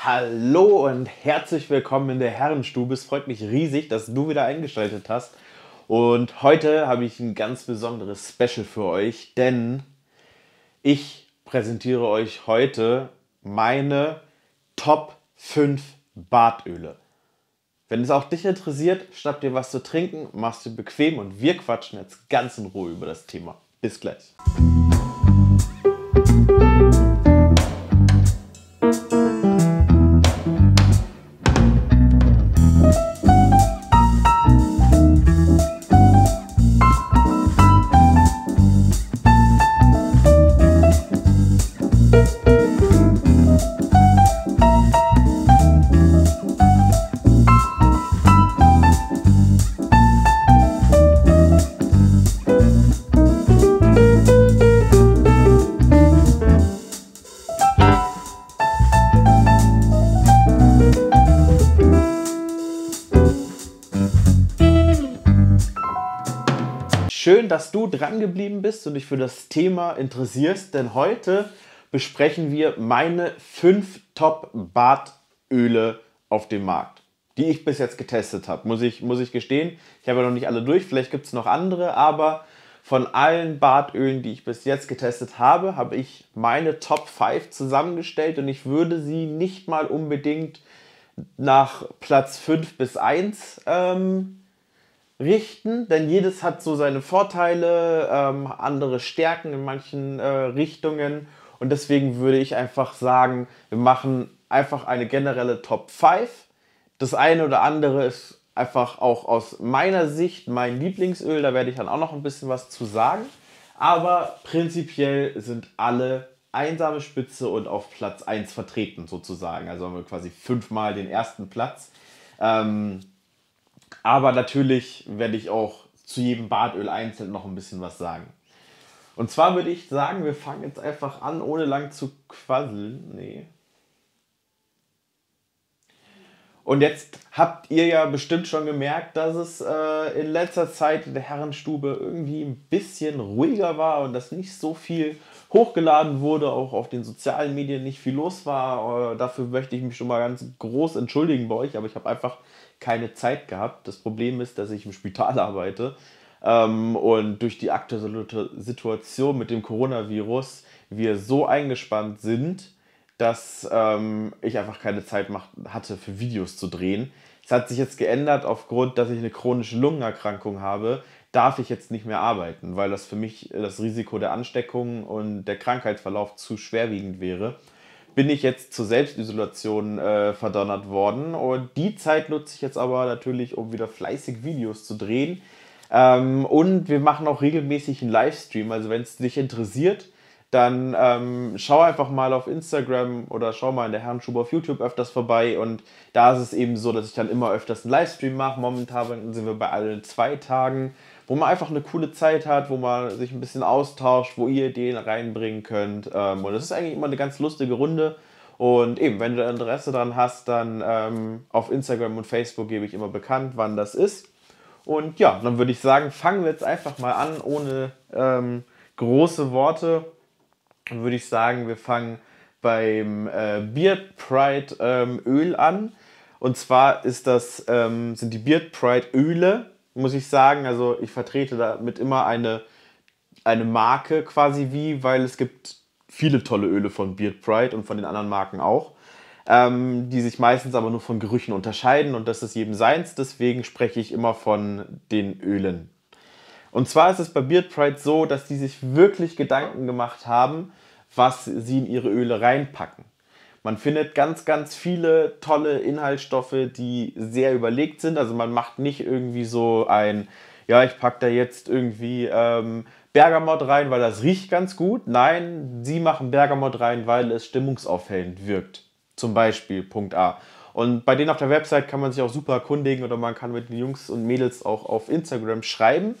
Hallo und herzlich willkommen in der Herrenstube. Es freut mich riesig, dass du wieder eingeschaltet hast. Und heute habe ich ein ganz besonderes Special für euch, denn ich präsentiere euch heute meine Top 5 Bartöle. Wenn es auch dich interessiert, schnapp dir was zu trinken, machst du bequem und wir quatschen jetzt ganz in Ruhe über das Thema. Bis gleich. Schön, dass du dran geblieben bist und dich für das Thema interessierst, denn heute besprechen wir meine fünf Top-Bartöle auf dem Markt, die ich bis jetzt getestet habe. Muss ich, muss ich gestehen, ich habe ja noch nicht alle durch, vielleicht gibt es noch andere, aber von allen Bartölen, die ich bis jetzt getestet habe, habe ich meine Top 5 zusammengestellt und ich würde sie nicht mal unbedingt nach Platz 5 bis 1 ähm, richten, denn jedes hat so seine Vorteile, ähm, andere Stärken in manchen äh, Richtungen und deswegen würde ich einfach sagen, wir machen einfach eine generelle Top 5. Das eine oder andere ist einfach auch aus meiner Sicht mein Lieblingsöl, da werde ich dann auch noch ein bisschen was zu sagen, aber prinzipiell sind alle einsame Spitze und auf Platz 1 vertreten sozusagen, also haben wir quasi fünfmal den ersten Platz. Ähm, aber natürlich werde ich auch zu jedem Bartöl einzeln noch ein bisschen was sagen. Und zwar würde ich sagen, wir fangen jetzt einfach an, ohne lang zu quasseln. Nee. Und jetzt habt ihr ja bestimmt schon gemerkt, dass es äh, in letzter Zeit in der Herrenstube irgendwie ein bisschen ruhiger war und dass nicht so viel hochgeladen wurde, auch auf den sozialen Medien nicht viel los war. Äh, dafür möchte ich mich schon mal ganz groß entschuldigen bei euch, aber ich habe einfach keine Zeit gehabt. Das Problem ist, dass ich im Spital arbeite ähm, und durch die aktuelle Situation mit dem Coronavirus wir so eingespannt sind, dass ähm, ich einfach keine Zeit macht, hatte, für Videos zu drehen. Es hat sich jetzt geändert aufgrund, dass ich eine chronische Lungenerkrankung habe darf ich jetzt nicht mehr arbeiten, weil das für mich äh, das Risiko der Ansteckung und der Krankheitsverlauf zu schwerwiegend wäre, bin ich jetzt zur Selbstisolation äh, verdonnert worden. Und die Zeit nutze ich jetzt aber natürlich, um wieder fleißig Videos zu drehen. Ähm, und wir machen auch regelmäßig einen Livestream. Also wenn es dich interessiert, dann ähm, schau einfach mal auf Instagram oder schau mal in der Herrn Herrenschube auf YouTube öfters vorbei. Und da ist es eben so, dass ich dann immer öfters einen Livestream mache. Momentan sind wir bei allen zwei Tagen wo man einfach eine coole Zeit hat, wo man sich ein bisschen austauscht, wo ihr Ideen reinbringen könnt. Ähm, und das ist eigentlich immer eine ganz lustige Runde. Und eben, wenn du Interesse daran hast, dann ähm, auf Instagram und Facebook gebe ich immer bekannt, wann das ist. Und ja, dann würde ich sagen, fangen wir jetzt einfach mal an, ohne ähm, große Worte. Dann würde ich sagen, wir fangen beim äh, Beard Pride ähm, Öl an. Und zwar ist das, ähm, sind die Beard Pride Öle muss ich sagen. Also ich vertrete damit immer eine, eine Marke quasi wie, weil es gibt viele tolle Öle von Beard Pride und von den anderen Marken auch, ähm, die sich meistens aber nur von Gerüchen unterscheiden und das ist jedem seins. Deswegen spreche ich immer von den Ölen. Und zwar ist es bei Beard Pride so, dass die sich wirklich Gedanken gemacht haben, was sie in ihre Öle reinpacken. Man findet ganz, ganz viele tolle Inhaltsstoffe, die sehr überlegt sind. Also man macht nicht irgendwie so ein, ja, ich packe da jetzt irgendwie ähm, Bergamot rein, weil das riecht ganz gut. Nein, sie machen Bergamot rein, weil es stimmungsaufhellend wirkt. Zum Beispiel Punkt A. Und bei denen auf der Website kann man sich auch super erkundigen oder man kann mit den Jungs und Mädels auch auf Instagram schreiben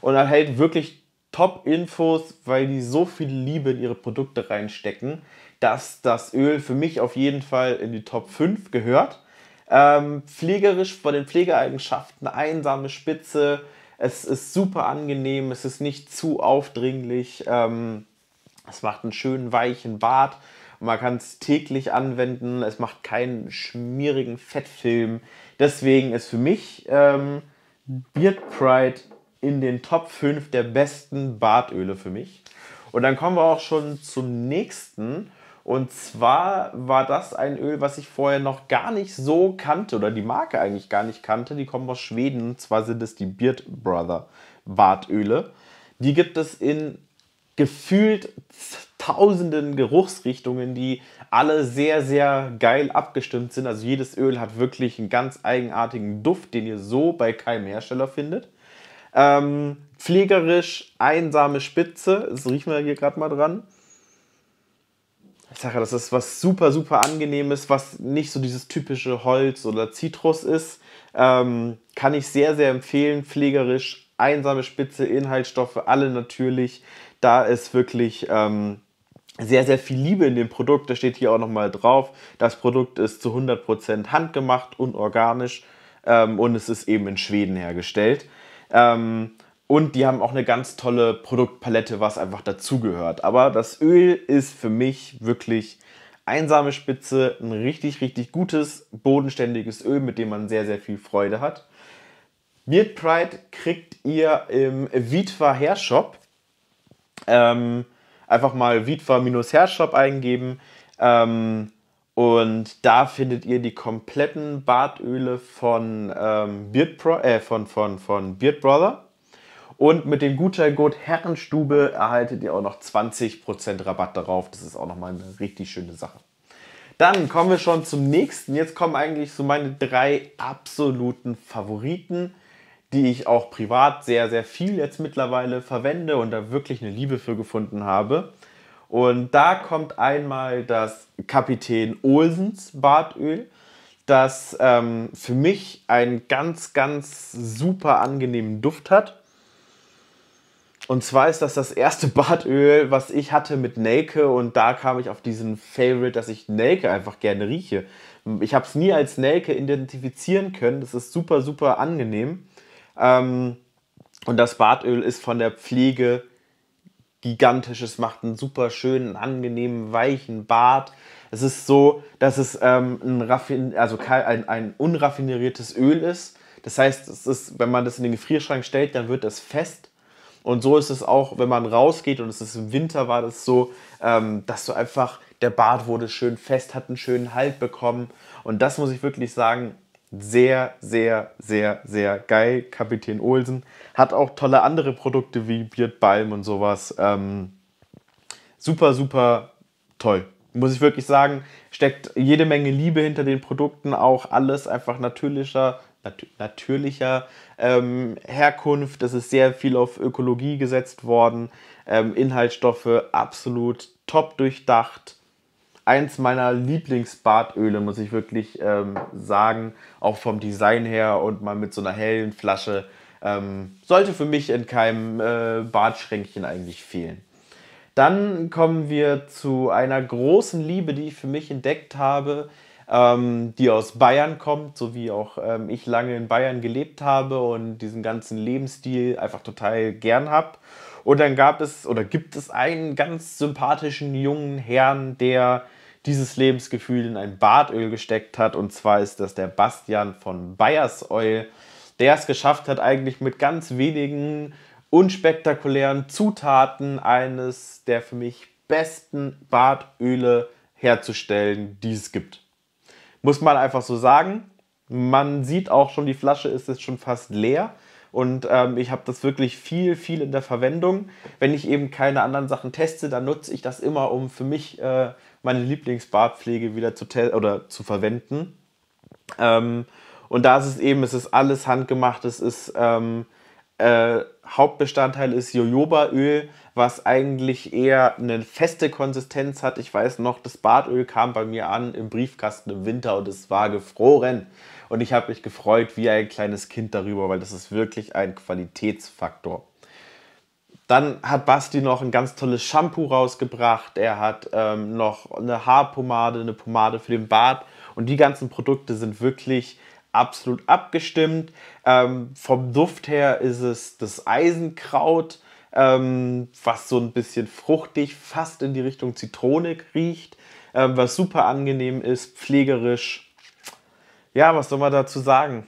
und erhält wirklich Top-Infos, weil die so viel Liebe in ihre Produkte reinstecken, dass das Öl für mich auf jeden Fall in die Top 5 gehört. Ähm, pflegerisch von den Pflegeeigenschaften, einsame Spitze, es ist super angenehm, es ist nicht zu aufdringlich, ähm, es macht einen schönen weichen Bart, man kann es täglich anwenden, es macht keinen schmierigen Fettfilm. Deswegen ist für mich ähm, Beard Pride in den Top 5 der besten Bartöle für mich. Und dann kommen wir auch schon zum nächsten. Und zwar war das ein Öl, was ich vorher noch gar nicht so kannte oder die Marke eigentlich gar nicht kannte. Die kommen aus Schweden. Und zwar sind es die Beard Brother Bartöle. Die gibt es in gefühlt tausenden Geruchsrichtungen, die alle sehr, sehr geil abgestimmt sind. Also jedes Öl hat wirklich einen ganz eigenartigen Duft, den ihr so bei keinem Hersteller findet. Ähm, pflegerisch, einsame Spitze, das riechen wir hier gerade mal dran ich sage ja, das ist was super, super angenehmes, was nicht so dieses typische Holz oder Zitrus ist. Ähm, kann ich sehr, sehr empfehlen, pflegerisch, einsame Spitze, Inhaltsstoffe, alle natürlich. Da ist wirklich ähm, sehr, sehr viel Liebe in dem Produkt. Da steht hier auch nochmal drauf. Das Produkt ist zu 100% handgemacht und organisch ähm, und es ist eben in Schweden hergestellt. Ähm, und die haben auch eine ganz tolle Produktpalette, was einfach dazugehört. Aber das Öl ist für mich wirklich einsame Spitze, ein richtig, richtig gutes, bodenständiges Öl, mit dem man sehr, sehr viel Freude hat. Beard Pride kriegt ihr im Vitva Hair Shop. Ähm, einfach mal Vitva-Hair Shop eingeben. Ähm, und da findet ihr die kompletten Bartöle von, ähm, Beard, Pro äh, von, von, von Beard Brother. Und mit dem Gutscheincode Herrenstube erhaltet ihr auch noch 20% Rabatt darauf. Das ist auch nochmal eine richtig schöne Sache. Dann kommen wir schon zum nächsten. Jetzt kommen eigentlich so meine drei absoluten Favoriten, die ich auch privat sehr, sehr viel jetzt mittlerweile verwende und da wirklich eine Liebe für gefunden habe. Und da kommt einmal das Kapitän Olsens Bartöl, das ähm, für mich einen ganz, ganz super angenehmen Duft hat und zwar ist das das erste Bartöl, was ich hatte mit Nelke. Und da kam ich auf diesen Favorite, dass ich Nelke einfach gerne rieche. Ich habe es nie als Nelke identifizieren können. Das ist super, super angenehm. Ähm, und das Bartöl ist von der Pflege gigantisch. Es macht einen super schönen, angenehmen, weichen Bart. Es ist so, dass es ähm, ein, Raffin also ein, ein unraffiniertes Öl ist. Das heißt, es ist, wenn man das in den Gefrierschrank stellt, dann wird das fest und so ist es auch, wenn man rausgeht und es ist im Winter, war das so, ähm, dass du einfach, der Bart wurde schön fest, hat einen schönen Halt bekommen. Und das muss ich wirklich sagen, sehr, sehr, sehr, sehr geil. Kapitän Olsen hat auch tolle andere Produkte wie Beardbalm und sowas. Ähm, super, super toll. Muss ich wirklich sagen, steckt jede Menge Liebe hinter den Produkten, auch alles einfach natürlicher, nat natürlicher ähm, Herkunft. Es ist sehr viel auf Ökologie gesetzt worden. Ähm, Inhaltsstoffe absolut top durchdacht. Eins meiner Lieblingsbadöle, muss ich wirklich ähm, sagen, auch vom Design her und mal mit so einer hellen Flasche. Ähm, sollte für mich in keinem äh, Badschränkchen eigentlich fehlen. Dann kommen wir zu einer großen Liebe, die ich für mich entdeckt habe, ähm, die aus Bayern kommt, so wie auch ähm, ich lange in Bayern gelebt habe und diesen ganzen Lebensstil einfach total gern habe. Und dann gab es oder gibt es einen ganz sympathischen jungen Herrn, der dieses Lebensgefühl in ein Badöl gesteckt hat. Und zwar ist das der Bastian von Bayers Oil, der es geschafft hat, eigentlich mit ganz wenigen unspektakulären Zutaten eines der für mich besten Badöle herzustellen, die es gibt. Muss man einfach so sagen. Man sieht auch schon, die Flasche ist jetzt schon fast leer. Und ähm, ich habe das wirklich viel, viel in der Verwendung. Wenn ich eben keine anderen Sachen teste, dann nutze ich das immer, um für mich äh, meine Lieblingsbartpflege wieder zu, oder zu verwenden. Ähm, und da ist es eben, es ist alles handgemacht, es ist ähm, äh, Hauptbestandteil ist Jojobaöl, was eigentlich eher eine feste Konsistenz hat. Ich weiß noch, das Badöl kam bei mir an im Briefkasten im Winter und es war gefroren. Und ich habe mich gefreut wie ein kleines Kind darüber, weil das ist wirklich ein Qualitätsfaktor. Dann hat Basti noch ein ganz tolles Shampoo rausgebracht. Er hat ähm, noch eine Haarpomade, eine Pomade für den Bart. Und die ganzen Produkte sind wirklich absolut abgestimmt. Ähm, vom Duft her ist es das Eisenkraut, ähm, was so ein bisschen fruchtig, fast in die Richtung Zitronik riecht, ähm, was super angenehm ist, pflegerisch. Ja, was soll man dazu sagen?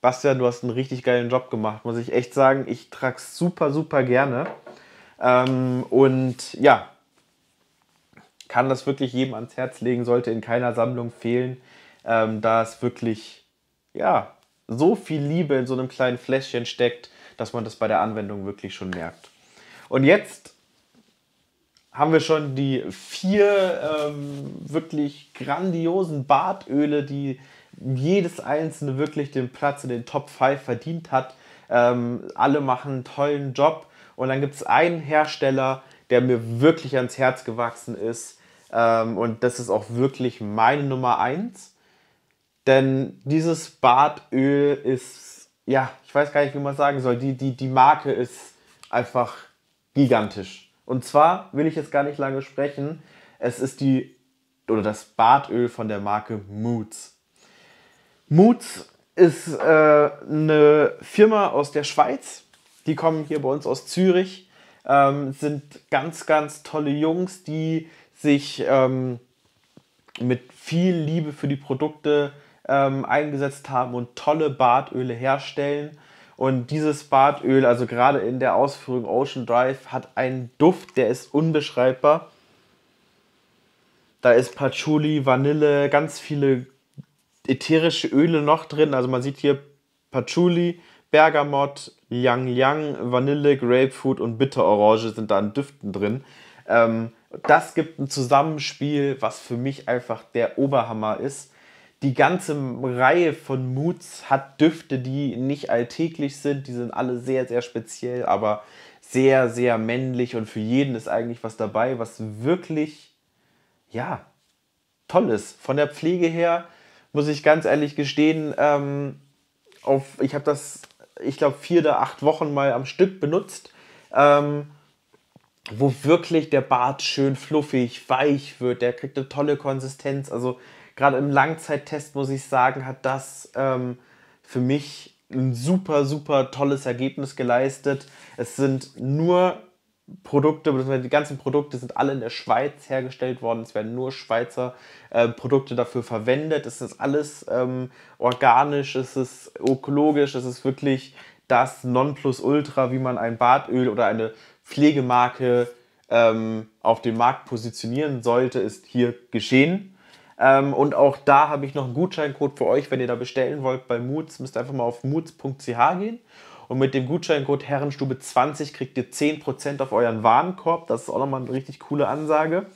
Bastian, du hast einen richtig geilen Job gemacht, muss ich echt sagen. Ich trage es super, super gerne. Ähm, und ja, kann das wirklich jedem ans Herz legen, sollte in keiner Sammlung fehlen. Ähm, da es wirklich ja, so viel Liebe in so einem kleinen Fläschchen steckt, dass man das bei der Anwendung wirklich schon merkt. Und jetzt haben wir schon die vier ähm, wirklich grandiosen Bartöle, die jedes einzelne wirklich den Platz in den Top 5 verdient hat. Ähm, alle machen einen tollen Job. Und dann gibt es einen Hersteller, der mir wirklich ans Herz gewachsen ist. Ähm, und das ist auch wirklich meine Nummer 1. Denn dieses Badöl ist, ja, ich weiß gar nicht, wie man sagen soll, die, die, die Marke ist einfach gigantisch. Und zwar will ich jetzt gar nicht lange sprechen. Es ist die, oder das Badöl von der Marke Moods. Moods ist äh, eine Firma aus der Schweiz. Die kommen hier bei uns aus Zürich. Ähm, sind ganz, ganz tolle Jungs, die sich ähm, mit viel Liebe für die Produkte ähm, eingesetzt haben und tolle Bartöle herstellen. Und dieses Bartöl, also gerade in der Ausführung Ocean Drive, hat einen Duft, der ist unbeschreibbar. Da ist Patchouli, Vanille, ganz viele ätherische Öle noch drin. Also man sieht hier Patchouli, Bergamot, Yang Yang, Vanille, Grapefruit und Bitterorange sind da in Düften drin. Ähm, das gibt ein Zusammenspiel, was für mich einfach der Oberhammer ist die ganze Reihe von Moods hat Düfte, die nicht alltäglich sind. Die sind alle sehr, sehr speziell, aber sehr, sehr männlich und für jeden ist eigentlich was dabei, was wirklich, ja, toll ist. Von der Pflege her muss ich ganz ehrlich gestehen, ähm, auf, ich habe das, ich glaube, vier oder acht Wochen mal am Stück benutzt. Ähm, wo wirklich der Bart schön fluffig, weich wird, der kriegt eine tolle Konsistenz. Also gerade im Langzeittest, muss ich sagen, hat das ähm, für mich ein super, super tolles Ergebnis geleistet. Es sind nur Produkte, die ganzen Produkte sind alle in der Schweiz hergestellt worden. Es werden nur Schweizer äh, Produkte dafür verwendet. Es ist alles ähm, organisch, es ist ökologisch, es ist wirklich das Nonplusultra, wie man ein Badöl oder eine Pflegemarke ähm, auf dem Markt positionieren sollte, ist hier geschehen. Ähm, und auch da habe ich noch einen Gutscheincode für euch, wenn ihr da bestellen wollt bei Moods. Müsst ihr einfach mal auf moods.ch gehen. Und mit dem Gutscheincode Herrenstube20 kriegt ihr 10% auf euren Warenkorb. Das ist auch nochmal eine richtig coole Ansage.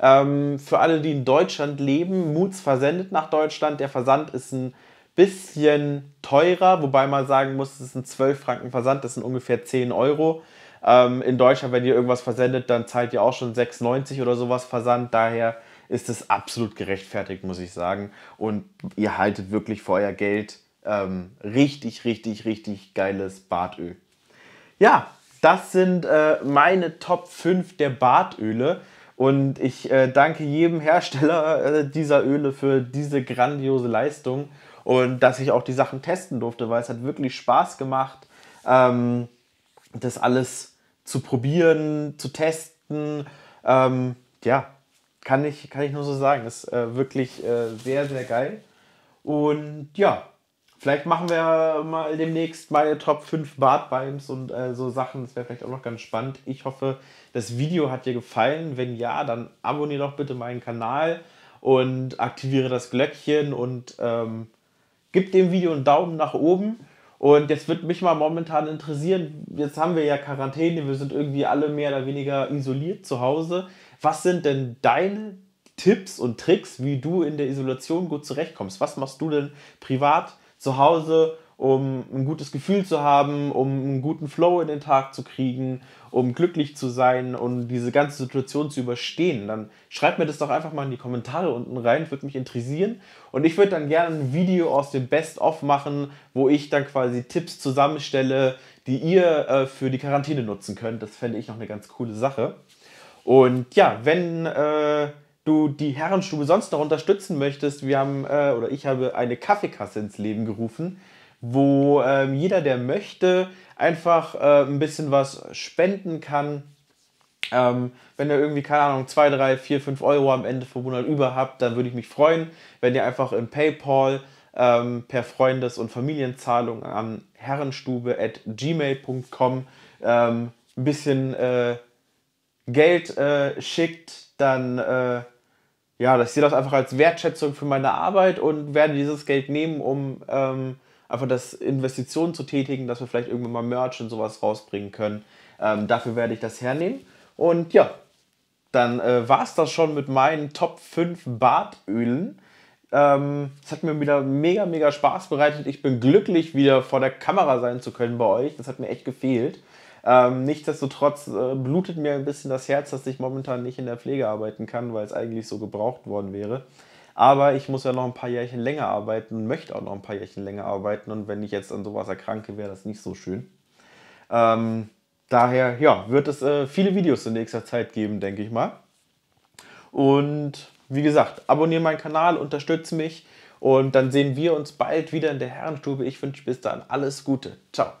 Ähm, für alle, die in Deutschland leben, Moods versendet nach Deutschland. Der Versand ist ein bisschen teurer, wobei man sagen muss, es ist ein 12 Franken Versand, das sind ungefähr 10 Euro. Ähm, in Deutschland, wenn ihr irgendwas versendet, dann zahlt ihr auch schon 6,90 oder sowas Versand. Daher ist es absolut gerechtfertigt, muss ich sagen. Und ihr haltet wirklich für euer Geld ähm, richtig, richtig, richtig geiles Bartöl. Ja, das sind äh, meine Top 5 der Bartöle. Und ich äh, danke jedem Hersteller äh, dieser Öle für diese grandiose Leistung und dass ich auch die Sachen testen durfte, weil es hat wirklich Spaß gemacht, ähm, das alles zu probieren, zu testen. Ähm, ja, kann ich, kann ich nur so sagen. Das ist äh, wirklich äh, sehr, sehr geil. Und ja, vielleicht machen wir mal demnächst mal Top 5 Bartbimes und äh, so Sachen. Das wäre vielleicht auch noch ganz spannend. Ich hoffe, das Video hat dir gefallen. Wenn ja, dann abonniere doch bitte meinen Kanal und aktiviere das Glöckchen und ähm, gib dem Video einen Daumen nach oben. Und jetzt wird mich mal momentan interessieren, jetzt haben wir ja Quarantäne, wir sind irgendwie alle mehr oder weniger isoliert zu Hause. Was sind denn deine Tipps und Tricks, wie du in der Isolation gut zurechtkommst? Was machst du denn privat zu Hause, um ein gutes Gefühl zu haben, um einen guten Flow in den Tag zu kriegen, um glücklich zu sein und diese ganze Situation zu überstehen, dann schreibt mir das doch einfach mal in die Kommentare unten rein, würde mich interessieren. Und ich würde dann gerne ein Video aus dem Best-of machen, wo ich dann quasi Tipps zusammenstelle, die ihr äh, für die Quarantäne nutzen könnt. Das fände ich noch eine ganz coole Sache. Und ja, wenn äh, du die Herrenstube sonst noch unterstützen möchtest, wir haben äh, oder ich habe eine Kaffeekasse ins Leben gerufen, wo ähm, jeder, der möchte, einfach äh, ein bisschen was spenden kann. Ähm, wenn ihr irgendwie, keine Ahnung, 2, 3, 4, 5 Euro am Ende vom Monat über habt, dann würde ich mich freuen, wenn ihr einfach in PayPal ähm, per Freundes- und Familienzahlung an herrenstube.gmail.com ähm, ein bisschen äh, Geld äh, schickt, dann äh, ja, das sehe das einfach als Wertschätzung für meine Arbeit und werde dieses Geld nehmen, um ähm, einfach das Investitionen zu tätigen, dass wir vielleicht irgendwann mal Merch und sowas rausbringen können. Ähm, dafür werde ich das hernehmen. Und ja, dann äh, war es das schon mit meinen Top 5 Bartölen. Ähm, es ähm, hat mir wieder mega, mega Spaß bereitet. Ich bin glücklich, wieder vor der Kamera sein zu können bei euch. Das hat mir echt gefehlt. Ähm, nichtsdestotrotz äh, blutet mir ein bisschen das Herz, dass ich momentan nicht in der Pflege arbeiten kann, weil es eigentlich so gebraucht worden wäre. Aber ich muss ja noch ein paar Jährchen länger arbeiten und möchte auch noch ein paar Jährchen länger arbeiten. Und wenn ich jetzt an sowas erkranke, wäre das nicht so schön. Ähm, daher, ja, wird es äh, viele Videos in nächster Zeit geben, denke ich mal. Und wie gesagt, abonniere meinen Kanal, unterstütze mich und dann sehen wir uns bald wieder in der Herrenstube. Ich wünsche bis dann alles Gute. Ciao.